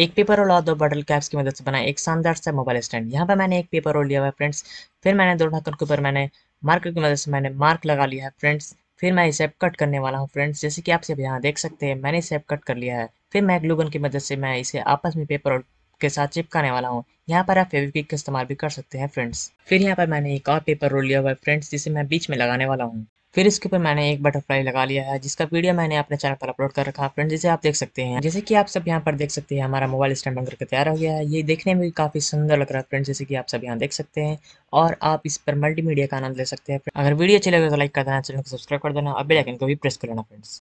एक paper roll और दो बॉटल कैप्स की मदद से बनाए एक शानदार सा मोबाइल स्टैंड यहाँ पर मैंने एक पेपर रोल लिया हुआ है फ्रेंड्स फिर मैंने दो ढक्कन के ऊपर मैंने मार्क की मदद से मैंने मार्क लगा लिया है फ्रेंड्स फिर मैं इसे कट करने वाला हूँ फ्रेंड्स जैसे कि आप सब यहाँ देख सकते हैं मैंने इसे कट कर लिया है फिर मैं ग्लूगन की मदद से मैं इसे आपस में पेपर और के साथ चिपकाने वाला हूँ यहाँ पर आप फेविक्विक का इस्तेमाल भी कर सकते हैं फ्रेंड्स फिर यहाँ पर मैंने एक और पेपर रोल लिया हुआ है फ्रेंड्स जिसे मैं बीच में लगाने वाला हूँ फिर इसके ऊपर मैंने एक बटरफ्लाई लगा लिया है जिसका वीडियो मैंने अपने चैनल पर अपलोड कर रखा है फ्रेंड्स जिसे आप देख सकते हैं जैसे कि आप सब यहाँ पर देख सकते हैं हमारा मोबाइल स्टैंड बनकर के तैयार हो गया है ये देखने में भी काफ़ी सुंदर लग रहा है फ्रेंड्स जैसे कि आप सब यहाँ देख सकते हैं और आप इस पर मल्टीमीडिया का आनंद ले सकते हैं अगर वीडियो अच्छी लगे तो लाइक कर देना चैनल को सब्सक्राइब कर देना और बेलाइकन को भी प्रेस कर लेना फ्रेंड्स